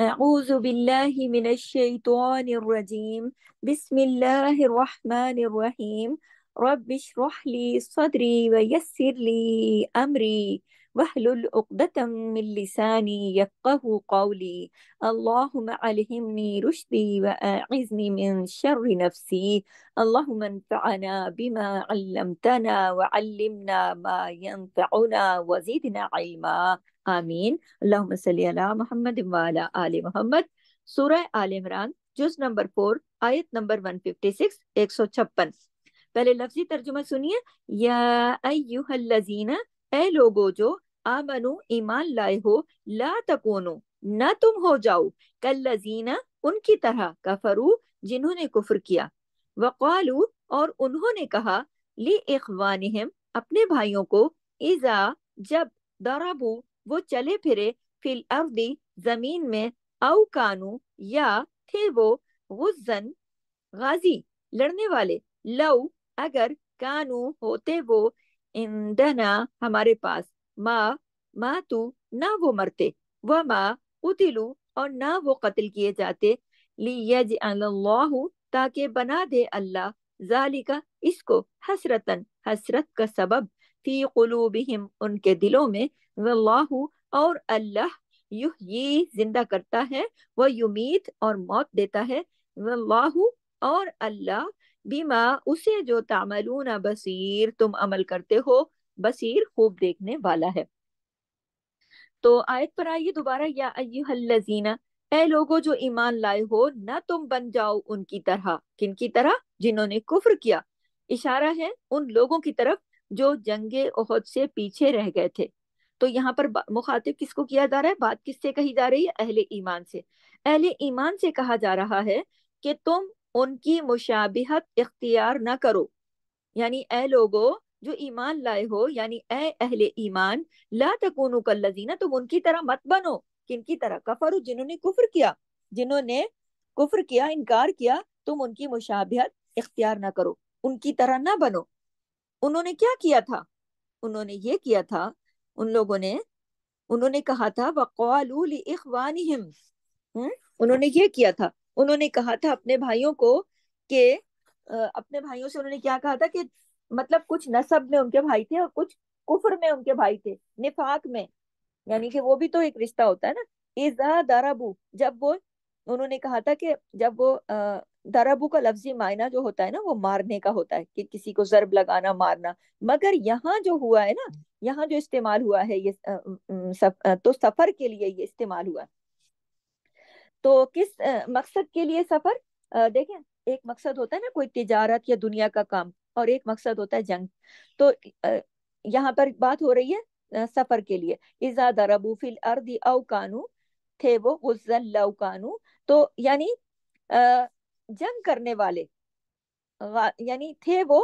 أعوذ بالله من الشيطان الرجيم بسم الله الرحمن الرحيم رب اشرح لي صدري ويسر لي أمري واحلل عقدة من لساني يفقه قولي اللهم علهمني رشدي وأعزني من شر نفسي اللهم انفعنا بما علمتنا وعلمنا ما ينفعنا وزدنا علما आमीन अल्लाह मोहम्मद वाला आल मोहम्मद सूरह आल इमरान जुज नंबर फोर आयत नंबर वन फिफ्टी सिक्स एक सौ छप्पन पहले लफ्जी तर्जुमा सुनिए याजीना ए लोगो जो आमनु ईमान लाए हो ला तकोनो न तुम हो जाओ कल लजीना उनकी तरह कफरू जिन्होंने कुफर किया वकालू और उन्होंने कहा ली इखवानहम अपने भाइयों को इजा जब दराबू वो चले फिरे फिल अर्दी जमीन में औ कानू या थे वो गुजन गाजी लड़ने वाले लव अगर कानू होते वो इंदना हमारे पास माँ माँ तू ना वो मरते व माँ उतिलू और ना वो कत्ल किए जाते लियज ताकि बना दे अल्लाह जालिका इसको हसरतन हसरत का सबब फी कुलूबिहिम उनके दिलों में वल्लाहु और अल्लाह यूह ये जिंदा करता है वह युमीत और मौत देता है वल्लाहु और अल्लाह बीमा उसे जो तामलून बसीर तुम अमल करते हो बसीर खूब देखने वाला है तो आयत पर आइए दोबारा या अयुहल्लजीना ए लोगों जो ईमान लाए हो ना तुम बन जाओ उनकी तरह किन की तरह जिन्होंने कुफर किया इशारा है उन लोगों की तरफ जो जंगे ओहद से पीछे रह गए थे तो यहाँ पर मुखातिब किसको किया जा रहा है बात किससे कही जा रही है अहले ईमान से अहले ईमान से कहा जा रहा है कि तुम उनकी मुशाबिहत इख्तियार ना करो यानी ए लोगो जो ईमान लाए हो यानी ए अहले ईमान ला तकूनु कल्लजीना तुम उनकी तरह मत बनो किनकी तरह कफर जिन्होंने कुफर किया जिन्होंने कुफर किया इनकार किया तुम उनकी मुशाबिहत इख्तियार ना करो उनकी तरह ना बनो उन्होंने क्या किया था उन्होंने ये किया था उन लोगों ने उन्होंने कहा था वकवान उन्होंने ये किया था उन्होंने कहा था अपने भाइयों को के अपने भाइयों से उन्होंने क्या कहा था कि मतलब कुछ नसब में उनके भाई थे और कुछ कुफर में उनके भाई थे निफाक में यानी कि वो भी तो एक रिश्ता होता है ना इजा दाराबू जब वो उन्होंने कहा था कि जब वो दराबू का लफ्जी मायना जो होता है ना वो मारने का होता है कि किसी को जरब लगाना मारना मगर यहाँ जो हुआ है ना यहाँ जो इस्तेमाल हुआ है ये सफ, तो सफर के लिए ये इस्तेमाल हुआ तो किस मकसद के लिए सफर देखें एक मकसद होता है ना कोई तिजारत या दुनिया का काम और एक मकसद होता है जंग तो यहाँ पर बात हो रही है सफर के लिए इजा दराबू फिल अर्दी अव कानू थे वो उजल लव कानू तो यानी जंग करने वाले यानी थे वो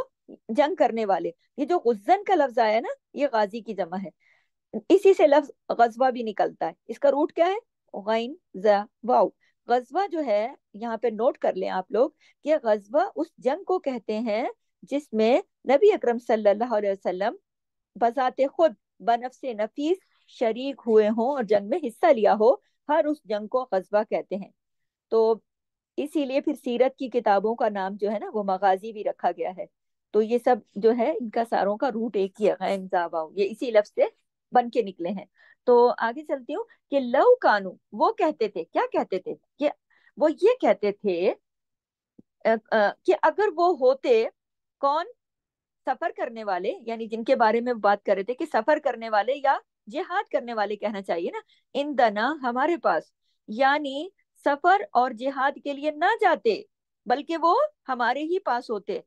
जंग करने वाले ये जो गुजन का लफ्ज आया ना ये गाजी की जमा है इसी से लफ्ज गजवा भी निकलता है इसका रूट क्या है गैन वाउ गजवा जो है यहाँ पे नोट कर लें आप लोग कि गजवा उस जंग को कहते हैं जिसमें नबी अकरम सल्लल्लाहु अलैहि वसल्लम बजाते खुद बनफ से नफीस शरीक हुए हों और जंग में हिस्सा लिया हो हर उस जंग को गजवा कहते हैं तो इसीलिए फिर सीरत की किताबों का नाम जो है ना वो मगाजी भी रखा गया है तो ये सब जो है इनका सारों का रूट एक ही है ये इसी लफ्ज से बन के निकले हैं तो आगे चलती हूँ कि लव कानू वो कहते थे क्या कहते थे कि वो ये कहते थे कि अगर वो होते कौन सफर करने वाले यानी जिनके बारे में बात कर रहे थे कि सफर करने वाले या जिहाद करने वाले कहना चाहिए ना इन दना हमारे पास यानी सफर और जिहाद के लिए ना जाते बल्कि वो हमारे ही पास होते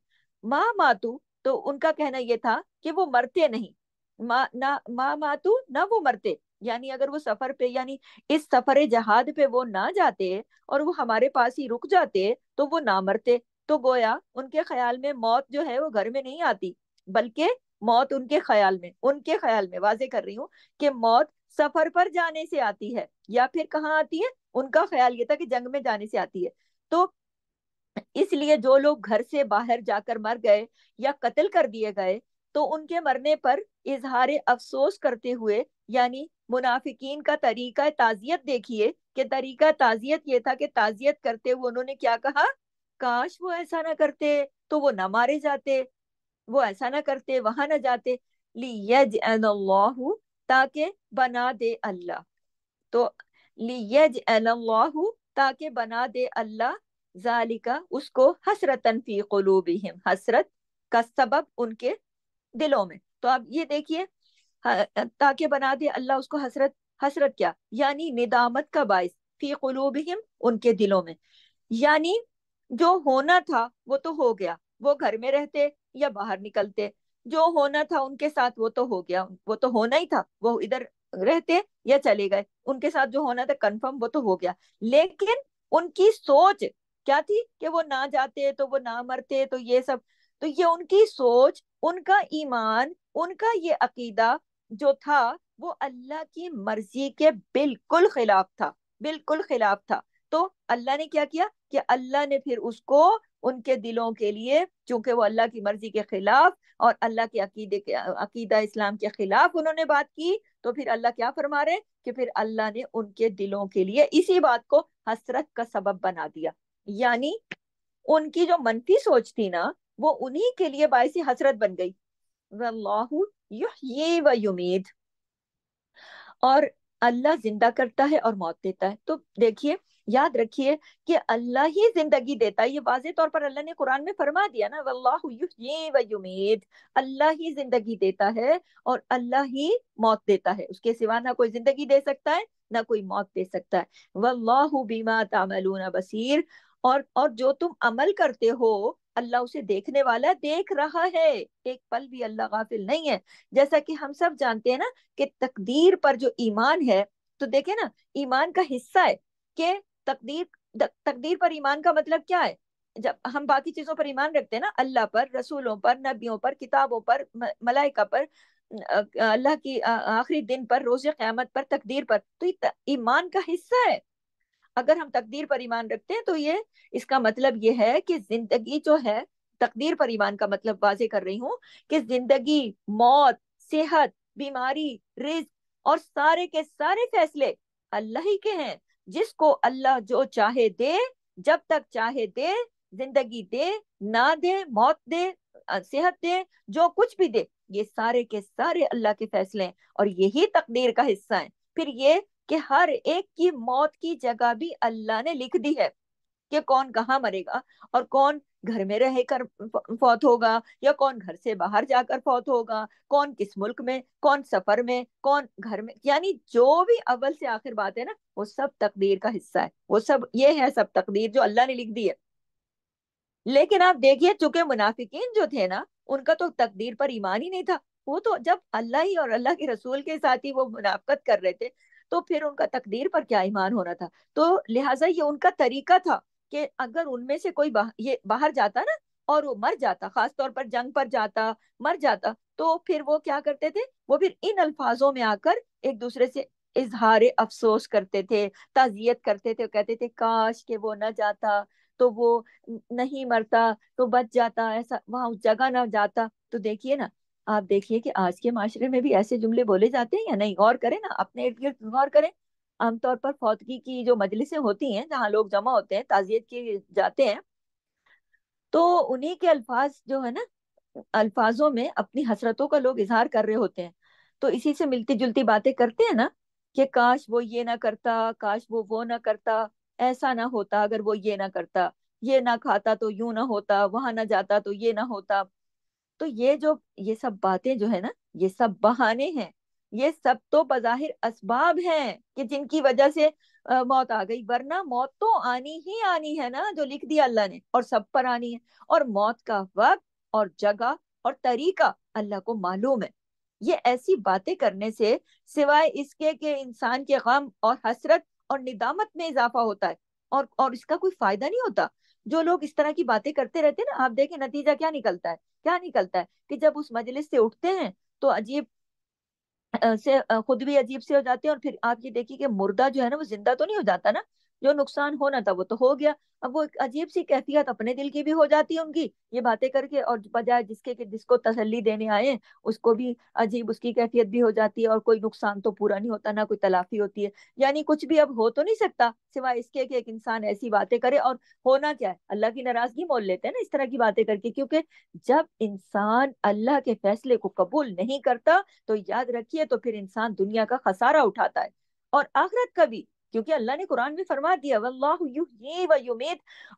माँ मातू तो उनका कहना यह था कि वो मरते नहीं माँ ना माँ मातू ना वो मरते यानी अगर वो सफर पे यानी इस सफर जहाद पे वो ना जाते और वो हमारे पास ही रुक जाते तो वो ना मरते तो गोया उनके ख्याल में मौत जो है वो घर में नहीं आती बल्कि मौत उनके ख्याल में उनके ख्याल में वाजे कर रही हूँ कि मौत सफर पर जाने से आती है या फिर कहाँ आती है उनका ख्याल ये था कि जंग में जाने से आती है तो इसलिए जो लोग घर से बाहर जाकर मर गए या कत्ल कर दिए गए तो उनके मरने पर इजहार अफसोस करते हुए यानी मुनाफिकीन का तरीका ताजियत देखिए कि तरीका ताजियत ये था कि ताजियत करते हुए उन्होंने क्या कहा काश वो ऐसा ना करते तो वो ना मारे जाते वो ऐसा ना करते वहां ना जाते ताकि बना दे अल्लाह तो लियज अल्लाह ताकि बना दे अल्लाह जालिका उसको हसरतन फी कलूबिहिम हसरत का सबब उनके दिलों में तो आप ये देखिए ताकि बना दे अल्लाह उसको हसरत हसरत क्या यानी निदामत का बायस फी कलूबिहिम उनके दिलों में यानी जो होना था वो तो हो गया वो घर में रहते या बाहर निकलते जो होना था उनके साथ वो तो हो गया वो तो होना ही था वो इधर रहते या चले गए उनके साथ जो होना था कंफर्म वो तो हो गया लेकिन उनकी सोच क्या थी कि वो ना जाते तो वो ना मरते तो ये सब तो ये उनकी सोच उनका ईमान उनका ये अकीदा जो था वो अल्लाह की मर्जी के बिल्कुल खिलाफ था बिल्कुल खिलाफ था तो अल्लाह ने क्या किया कि अल्लाह ने फिर उसको उनके दिलों के लिए चूंकि वो अल्लाह की मर्जी के खिलाफ और अल्लाह के अकीदे के अकीदा इस्लाम के खिलाफ उन्होंने बात की तो फिर अल्लाह क्या फरमा रहे कि फिर अल्लाह ने उनके दिलों के लिए इसी बात को हसरत का सबब बना दिया यानी उनकी जो मनफी सोच थी ना वो उन्हीं के लिए बायसी हसरत बन गई ये व और अल्लाह जिंदा करता है और मौत देता है तो देखिए याद रखिए कि अल्लाह ही जिंदगी देता है ये वाजे तौर पर अल्लाह ने कुरान में फरमा दिया ना वल्लामीद अल्लाह ही जिंदगी देता है और अल्लाह ही मौत देता है उसके सिवा ना कोई जिंदगी दे सकता है ना कोई मौत दे सकता है वल्लाहु बीमा तामलूना बसीर और और जो तुम अमल करते हो अल्लाह उसे देखने वाला देख रहा है एक पल भी अल्लाह गाफिल नहीं है जैसा कि हम सब जानते हैं ना कि तकदीर पर जो ईमान है तो देखे ना ईमान का हिस्सा है कि तकदीर तकदीर पर ईमान का मतलब क्या है जब हम बाकी चीजों पर ईमान रखते हैं ना अल्लाह पर रसूलों पर नबियों पर किताबों पर मलाइका पर अल्लाह की आखिरी दिन पर रोज क्यामत पर तकदीर पर तो ये ईमान का हिस्सा है अगर हम तकदीर पर ईमान रखते हैं तो ये इसका मतलब ये है कि जिंदगी जो है तकदीर पर ईमान का मतलब वाजे कर रही हूँ कि जिंदगी मौत सेहत बीमारी रिज और सारे के सारे फैसले अल्लाह ही के हैं जिसको अल्लाह जो चाहे दे जब तक चाहे दे जिंदगी दे ना दे मौत दे सेहत दे जो कुछ भी दे ये सारे के सारे अल्लाह के फैसले हैं और यही तकदीर का हिस्सा है फिर ये कि हर एक की मौत की जगह भी अल्लाह ने लिख दी है कि कौन कहाँ मरेगा और कौन घर में रहकर फौत होगा या कौन घर से बाहर जाकर फौत होगा कौन किस मुल्क में कौन सफर में कौन घर में यानी जो भी अव्वल से आखिर बात है ना वो सब तकदीर का हिस्सा है वो सब ये है सब तकदीर जो अल्लाह ने लिख दी है लेकिन आप देखिए चूंकि मुनाफिकीन जो थे ना उनका तो तकदीर पर ईमान ही नहीं था वो तो जब अल्लाह ही और अल्लाह के रसूल के साथ ही वो मुनाफ्त कर रहे थे तो फिर उनका तकदीर पर क्या ईमान होना था तो लिहाजा ये उनका तरीका था कि अगर उनमें से कोई बा, ये बाहर जाता ना और वो मर जाता खास तौर पर जंग पर जाता मर जाता तो फिर वो क्या करते थे वो फिर इन अल्फाजों में आकर एक दूसरे से इजहार अफसोस करते थे ताजियत करते थे कहते थे काश के वो न जाता तो वो नहीं मरता तो बच जाता ऐसा वहां उस जगह ना जाता तो देखिए ना आप देखिए कि आज के माशरे में भी ऐसे जुमले बोले जाते हैं या नहीं गौर करें ना अपने इर्द गिर्द गौर करें आमतौर पर फौतगी की जो मजलिसें होती हैं जहाँ लोग जमा होते हैं ताजियत के जाते हैं तो उन्हीं के अल्फाज जो है ना अल्फाजों में अपनी हसरतों का लोग इजहार कर रहे होते हैं तो इसी से मिलती जुलती बातें करते हैं ना कि काश वो ये ना करता काश वो वो ना करता ऐसा ना होता अगर वो ये ना करता ये ना खाता तो यूं ना होता वहां ना जाता तो ये ना होता तो ये जो ये सब बातें जो है ना ये सब बहाने हैं ये सब तो बजाहिर असबाब हैं कि जिनकी वजह से मौत आ गई वरना मौत तो आनी ही आनी है ना जो लिख दिया अल्लाह ने और सब पर आनी है और मौत का वक्त और जगह और तरीका अल्लाह को मालूम है ये ऐसी बातें करने से सिवाय इसके के इंसान के गम और हसरत और निदामत में इजाफा होता है और और इसका कोई फायदा नहीं होता जो लोग इस तरह की बातें करते रहते हैं ना आप देखें नतीजा क्या निकलता है क्या निकलता है कि जब उस मजलिस से उठते हैं तो अजीब से खुद भी अजीब से हो जाते हैं और फिर आप ये देखिए कि मुर्दा जो है ना वो जिंदा तो नहीं हो जाता ना जो नुकसान होना था वो तो हो गया अब वो अजीब सी कैफियत अपने दिल की भी हो जाती है उनकी ये बातें करके और बजाय जिसके कि जिसको तसल्ली देने आए उसको भी अजीब उसकी कैफियत भी हो जाती है और कोई नुकसान तो पूरा नहीं होता ना कोई तलाफी होती है यानी कुछ भी अब हो तो नहीं सकता सिवाय इसके कि एक इंसान ऐसी बातें करे और होना क्या है अल्लाह की नाराजगी मोल लेते हैं ना इस तरह की बातें करके क्योंकि जब इंसान अल्लाह के फैसले को कबूल नहीं करता तो याद रखिए तो फिर इंसान दुनिया का खसारा उठाता है और आखरत का भी क्योंकि अल्लाह ने कुरान में फरमा दिया वल्लाह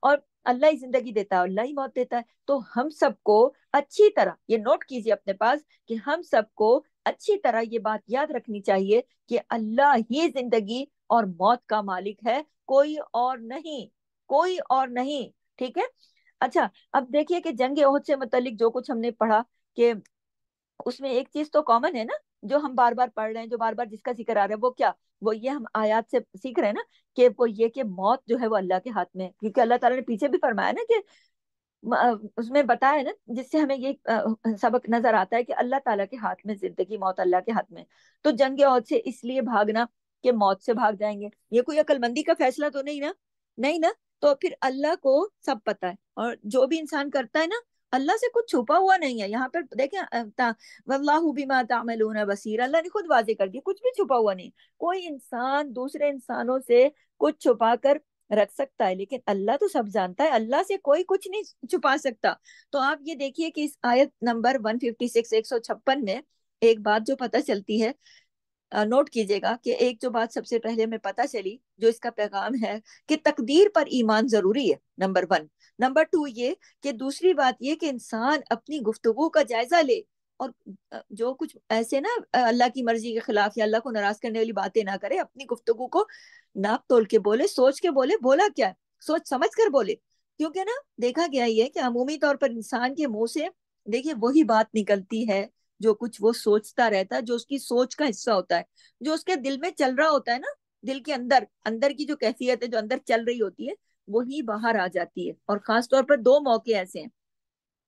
और अल्लाह ही जिंदगी देता है अल्लाह ही मौत देता है तो हम सबको अच्छी तरह ये नोट कीजिए अपने पास कि हम सबको अच्छी तरह ये बात याद रखनी चाहिए कि अल्लाह ही जिंदगी और मौत का मालिक है कोई और नहीं कोई और नहीं ठीक है अच्छा अब देखिए कि जंग ओहद से मुतलिक जो कुछ हमने पढ़ा कि उसमें एक चीज तो कॉमन है ना जो हम बार बार पढ़ रहे हैं जो बार बार जिसका जिक्र आ रहा है वो क्या वो ये हम आयात से सीख रहे हैं ना कि वो ये कि मौत जो है वो अल्लाह के हाथ में क्योंकि अल्लाह ताला ने पीछे भी फरमाया ना कि उसमें बताया ना जिससे हमें ये सबक नजर आता है कि अल्लाह ताला के हाथ में जिंदगी मौत अल्लाह के हाथ में तो जंग और से इसलिए भागना कि मौत से भाग जाएंगे ये कोई अकलमंदी का फैसला तो नहीं ना नहीं ना तो फिर अल्लाह को सब पता है और जो भी इंसान करता है ना अल्लाह से कुछ छुपा हुआ नहीं है यहाँ पर देखें बसीर अल्लाह ने खुद वाजे कर दिया कुछ भी छुपा हुआ नहीं कोई इंसान दूसरे इंसानों से कुछ छुपा कर रख सकता है लेकिन अल्लाह तो सब जानता है अल्लाह से कोई कुछ नहीं छुपा सकता तो आप ये देखिए कि इस आयत नंबर 156 156 में एक बात जो पता चलती है नोट कीजिएगा कि एक जो बात सबसे पहले हमें पता चली जो इसका पैगाम है कि तकदीर पर ईमान जरूरी है नंबर वन नंबर टू ये कि दूसरी बात ये कि इंसान अपनी गुफ्तगु का जायजा ले और जो कुछ ऐसे ना अल्लाह की मर्जी के खिलाफ या अल्लाह को नाराज करने वाली बातें ना करे अपनी गुफ्तगु को नाप तोल के बोले सोच के बोले बोला क्या सोच समझ कर बोले क्योंकि ना देखा गया ये कि अमूमी तौर पर इंसान के मुंह से देखिए वही बात निकलती है जो कुछ वो सोचता रहता है जो उसकी सोच का हिस्सा होता है जो उसके दिल में चल रहा होता है ना दिल के अंदर अंदर की जो कैफियत है जो अंदर चल रही होती है वही बाहर आ जाती है और खास तौर पर दो मौके ऐसे हैं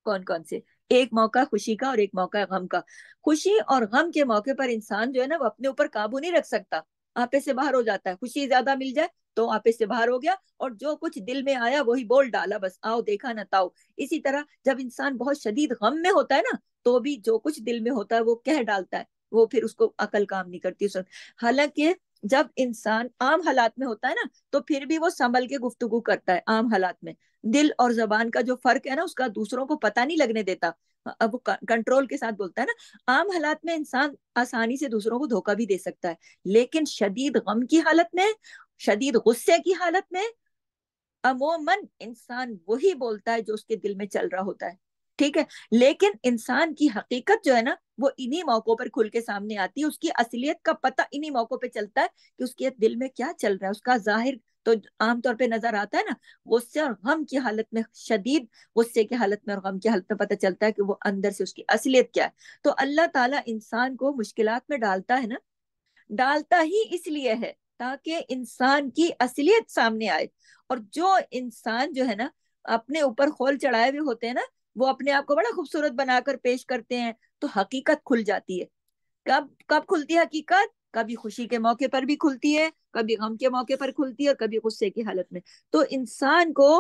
कौन कौन से एक मौका खुशी का और एक मौका गम का खुशी और गम के मौके पर इंसान जो है ना वो अपने ऊपर काबू नहीं रख सकता आपे से बाहर हो जाता है खुशी ज्यादा मिल जाए तो आपे से बाहर हो गया और जो कुछ दिल में आया वही बोल डाला बस आओ देखा ना ताओ इसी तरह जब इंसान बहुत शदीद गम में होता है ना तो भी जो कुछ दिल में होता है वो कह डालता है वो फिर उसको अकल काम नहीं करती उस वक्त हालांकि जब इंसान आम हालात में होता है ना तो फिर भी वो संभल के गुफ्तगु करता है आम हालात में दिल और जबान का जो फर्क है ना उसका दूसरों को पता नहीं लगने देता अब वो कंट्रोल के साथ बोलता है ना आम हालात में इंसान आसानी से दूसरों को धोखा भी दे सकता है लेकिन शदीद गम की हालत में शदीद गुस्से की हालत में अमूमन इंसान वही बोलता है जो उसके दिल में चल रहा होता है ठीक है लेकिन इंसान की हकीकत जो है ना वो इन्हीं मौकों पर खुल के सामने आती है उसकी असलियत का पता इन्हीं मौकों पे चलता है कि उसके दिल में क्या चल रहा है उसका जाहिर तो आमतौर पे नजर आता है ना गुस्से और गम की हालत में शदीद गुस्से की हालत में और गम की हालत में पता चलता है कि वो अंदर से उसकी असलियत क्या है तो अल्लाह ताला इंसान को मुश्किल में डालता है ना डालता ही इसलिए है ताकि इंसान की असलियत सामने आए और जो इंसान जो है ना अपने ऊपर खोल चढ़ाए हुए होते हैं ना वो अपने आप को बड़ा खूबसूरत बनाकर पेश करते हैं तो हकीकत खुल जाती है कब कब खुलती है हकीकत कभी खुशी के मौके पर भी खुलती है कभी गम के मौके पर खुलती है और कभी गुस्से की हालत में तो इंसान को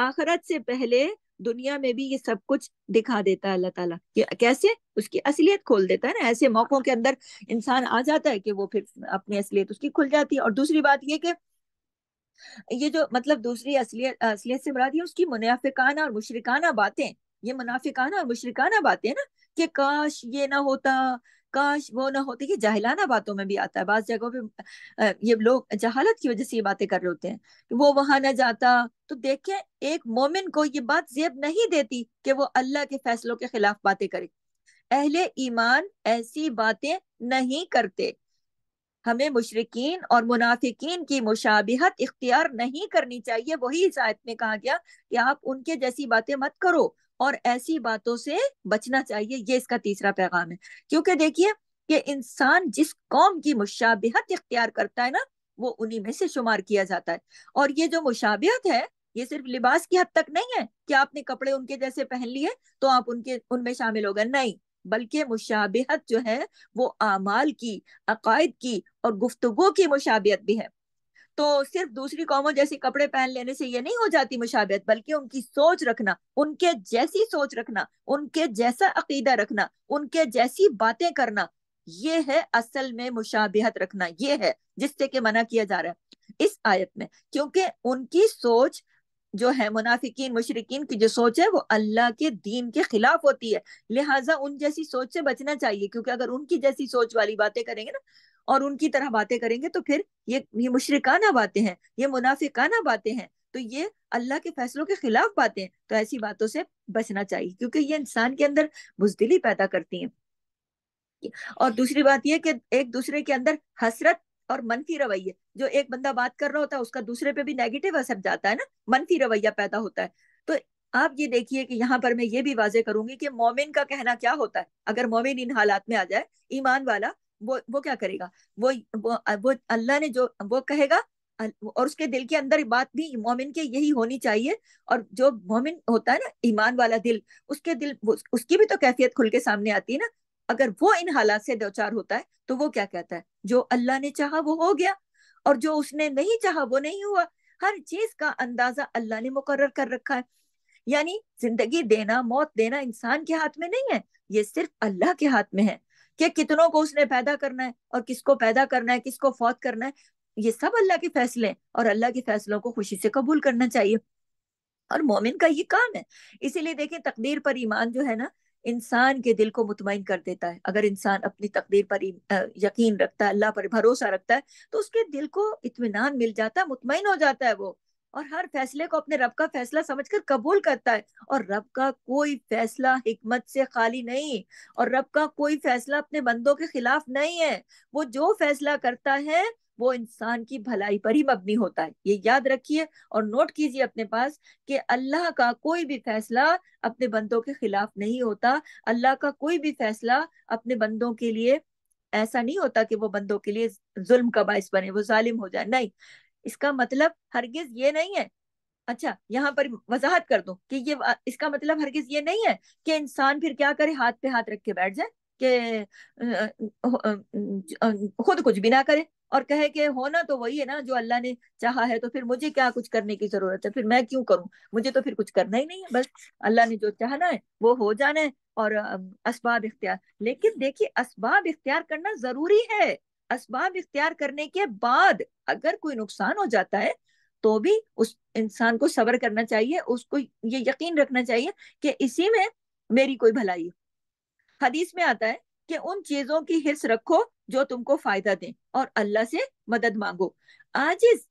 आखरत से पहले दुनिया में भी ये सब कुछ दिखा देता है अल्लाह ताला कि कैसे उसकी असलियत खोल देता है ना ऐसे मौकों के अंदर इंसान आ जाता है कि वो फिर अपनी असलियत उसकी खुल जाती है और दूसरी बात ये कि ये जो मतलब दूसरी असलियत असलियत से मुराद है उसकी मुनाफिकाना और मुशरिकाना बातें ये मुनाफिकाना और मुशरकाना बातें ना कि काश ये ना होता काश वो ना होती कि जाहिलाना बातों में भी आता है बाद जगहों पे ये लोग जहालत की वजह से ये बातें कर रहे होते हैं कि वो वहां ना जाता तो देखें एक मोमिन को ये बात जेब नहीं देती कि वो अल्लाह के फैसलों के खिलाफ बातें करे अहले ईमान ऐसी बातें नहीं करते हमें मुशरकिन और मुनाफिकीन की मुशाबिहत इख्तियार नहीं करनी चाहिए वही इस आयत में कहा गया कि आप उनके जैसी बातें मत करो और ऐसी बातों से बचना चाहिए ये इसका तीसरा पैगाम है क्योंकि देखिए कि इंसान जिस कौम की मुशाबहत इख्तियार करता है ना वो उन्हीं में से शुमार किया जाता है और ये जो मुशाबहत है ये सिर्फ लिबास की हद तक नहीं है कि आपने कपड़े उनके जैसे पहन लिए तो आप उनके उनमें शामिल हो गए नहीं बल्कि मुशाबहत जो है वो आमाल की अकायद की और गुफ्तगु की मुशाबहत भी है तो सिर्फ दूसरी कौमों जैसे कपड़े पहन लेने से ये नहीं हो जाती मुशाबियत बल्कि उनकी सोच रखना उनके जैसी सोच रखना उनके जैसा अकीदा रखना उनके जैसी बातें करना ये है असल में मुशाबियत रखना ये है जिससे कि मना किया जा रहा है इस आयत में क्योंकि उनकी सोच जो है मुनाफिकीन मुशरकिन की जो सोच है वो अल्लाह के दीन के खिलाफ होती है लिहाजा उन जैसी सोच से बचना चाहिए क्योंकि अगर उनकी जैसी सोच वाली बातें करेंगे ना और उनकी तरह बातें करेंगे तो फिर ये ये मुशरकाना बातें हैं ये मुनाफिकाना बातें हैं तो ये अल्लाह के फैसलों के खिलाफ बातें तो ऐसी बातों से बचना चाहिए क्योंकि ये इंसान के अंदर बुजदिली पैदा करती है और दूसरी बात यह कि एक दूसरे के अंदर हसरत और मनफी रवैये जो एक बंदा बात कर रहा होता है उसका दूसरे पे भी नेगेटिव असर जाता है ना मनफी रवैया पैदा होता है तो आप ये देखिए कि यहाँ पर मैं ये भी वाजे करूंगी कि मोमिन का कहना क्या होता है अगर मोमिन इन हालात में आ जाए ईमान वाला वो वो क्या करेगा वो वो, वो अल्लाह ने जो वो कहेगा और उसके दिल के अंदर बात भी मोमिन के यही होनी चाहिए और जो मोमिन होता है ना ईमान वाला दिल उसके दिल उसकी भी तो कैफियत खुल के सामने आती है ना अगर वो इन हालात से दोचार होता है तो वो क्या कहता है जो अल्लाह ने चाहा वो हो गया और जो उसने नहीं चाहा वो नहीं हुआ हर चीज का अंदाजा अल्लाह ने मुकर्र कर रखा है यानी जिंदगी देना मौत देना इंसान के हाथ में नहीं है ये सिर्फ अल्लाह के हाथ में है कि कितनों को उसने पैदा करना है और किसको पैदा करना है किसको फौत करना है ये सब अल्लाह के फैसले हैं और अल्लाह के फैसलों को खुशी से कबूल करना चाहिए और मोमिन का ये काम है इसीलिए देखें तकदीर पर ईमान जो है ना इंसान के दिल को मुतमिन कर देता है अगर इंसान अपनी तकदीर पर यकीन रखता है अल्लाह पर भरोसा रखता है तो उसके दिल को इतमान मिल जाता है मुतमिन हो जाता है वो और हर फैसले को अपने रब का फैसला समझकर कबूल करता है और रब का कोई फैसला हिकमत से खाली नहीं और रब का कोई फैसला अपने बंदों के खिलाफ नहीं है वो जो फैसला करता है वो इंसान की भलाई पर ही मबनी होता है ये याद रखिए और नोट कीजिए अपने पास कि अल्लाह का कोई भी फैसला अपने बंदों के खिलाफ नहीं होता अल्लाह का कोई भी फैसला अपने बंदों के लिए ऐसा नहीं होता कि वो बंदों के लिए जुल्म का बायस बने वो जालिम हो जाए नहीं इसका मतलब हरगिज ये नहीं है अच्छा यहाँ पर वजाहत कर दो कि ये इसका मतलब हरगिज ये नहीं है कि इंसान फिर क्या करे हाथ पे हाथ रख के बैठ जाए कि खुद कुछ भी ना करे और कहे कि होना तो वही है ना जो अल्लाह ने चाहा है तो फिर मुझे क्या कुछ करने की जरूरत है फिर मैं क्यों करूं मुझे तो फिर कुछ करना ही नहीं है बस अल्लाह ने जो चाहना है वो हो जाना है और असबाब इख्तियार लेकिन देखिए असबाब इख्तियार करना जरूरी है असबाब इख्तियार करने के बाद अगर कोई नुकसान हो जाता है तो भी उस इंसान को सबर करना चाहिए उसको ये यकीन रखना चाहिए कि इसी में मेरी कोई भलाई हदीस में आता है कि उन चीजों की हिस्स रखो जो तुमको फायदा दें और अल्लाह से मदद मांगो आजिज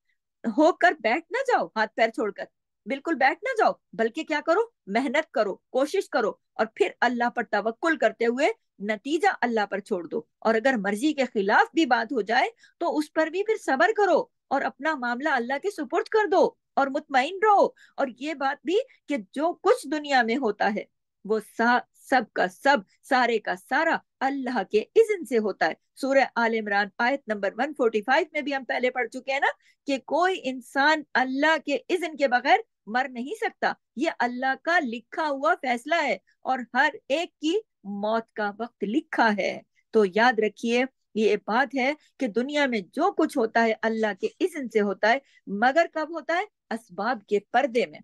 होकर बैठ ना जाओ हाथ पैर छोड़कर बिल्कुल बैठ ना जाओ बल्कि क्या करो मेहनत करो कोशिश करो और फिर अल्लाह पर तवक्कुल करते हुए नतीजा अल्लाह पर छोड़ दो और अगर मर्जी के खिलाफ भी बात हो जाए तो उस पर भी फिर सबर करो और अपना मामला अल्लाह के सुपुर्द कर दो और मुतमिन रहो और ये बात भी कि जो कुछ दुनिया में होता है वो सा, सब का सब सारे का सारा अल्लाह के इजन से होता है सूर्य आल इमरान आयत नंबर 145 में भी हम पहले पढ़ चुके हैं ना कि कोई इंसान अल्लाह के इजन के बगैर मर नहीं सकता ये अल्लाह का लिखा हुआ फैसला है और हर एक की मौत का वक्त लिखा है तो याद रखिए ये बात है कि दुनिया में जो कुछ होता है अल्लाह के इज्न से होता है मगर कब होता है असबाब के पर्दे में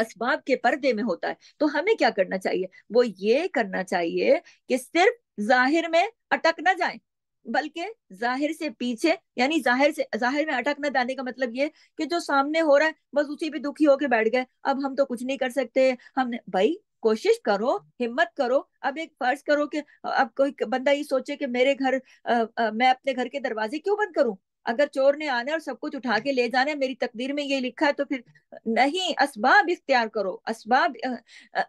असबाब के पर्दे में होता है तो हमें क्या करना चाहिए वो ये करना चाहिए कि सिर्फ जाहिर में अटक ना जाए बल्कि जाहिर से पीछे यानी जाहिर से जाहिर में अटक न जाने का मतलब ये कि जो सामने हो रहा है बस उसी पे दुखी होके बैठ गए अब हम तो कुछ नहीं कर सकते हमने भाई कोशिश करो हिम्मत करो अब एक फर्ज करो कि अब कोई बंदा ये सोचे कि मेरे घर आ, आ, मैं अपने घर के दरवाजे क्यों बंद करूं अगर चोर ने आना और सब कुछ उठा के ले जाना है मेरी तकदीर में ये लिखा है तो फिर नहीं असबाब इख्तियार करो असबाब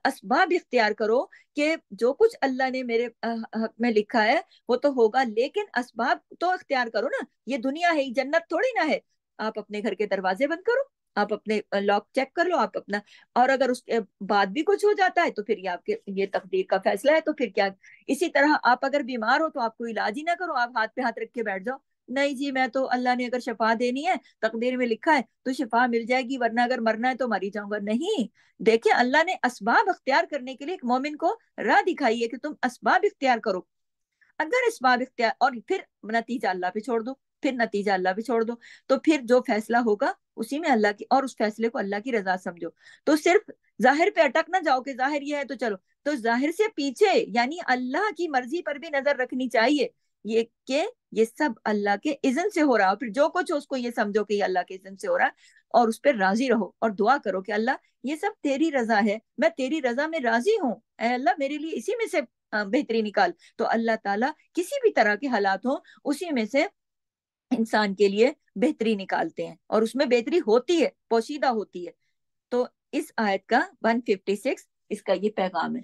इसबाब इख्तियार करो कि जो कुछ अल्लाह ने मेरे हक में लिखा है वो तो होगा लेकिन असबाब तो इख्तियार करो ना ये दुनिया है जन्नत थोड़ी ना है आप अपने घर के दरवाजे बंद करो आप अपने लॉक चेक कर लो आप अपना और अगर उसके बाद भी कुछ हो जाता है तो फिर ये आपके ये तकदीर का फैसला है तो फिर क्या इसी तरह आप अगर बीमार हो तो आपको इलाज ही ना करो आप हाथ पे हाथ रख के बैठ जाओ नहीं जी मैं तो अल्लाह ने अगर शफा देनी है तकदीर में लिखा है तो शफा मिल जाएगी वरना अगर मरना है तो मरी जाऊंगा नहीं देखिए अल्लाह ने इसबाब अख्तियार करने के लिए एक मोमिन को राह दिखाई है कि तुम इसबाब इख्तियार करो अगर इसबाब इख्तियार और फिर नतीजा अल्लाह पे छोड़ दो फिर नतीजा अल्लाह पे छोड़ दो तो फिर जो फैसला होगा उसी में अल्लाह की और उस फैसले को अल्लाह की रजा समझो तो सिर्फ जाहिर पे अटक ना जाओ कि जाहिर यह है तो चलो तो जाहिर से पीछे यानी अल्लाह की मर्जी पर भी नजर रखनी चाहिए ये के ये सब अल्लाह के इज्जन से हो रहा है फिर जो कुछ हो उसको ये समझो कि अल्लाह के इज्जन से हो रहा है और उस पर राजी रहो और दुआ करो कि अल्लाह ये सब तेरी रजा है मैं तेरी रजा में राजी हूँ अल्लाह मेरे लिए इसी में से बेहतरी निकाल तो अल्लाह ताला किसी भी तरह के हालात हो उसी में से इंसान के लिए बेहतरी निकालते हैं और उसमें बेहतरी होती है पोशीदा होती है तो इस आयत का 156 इसका ये पैगाम है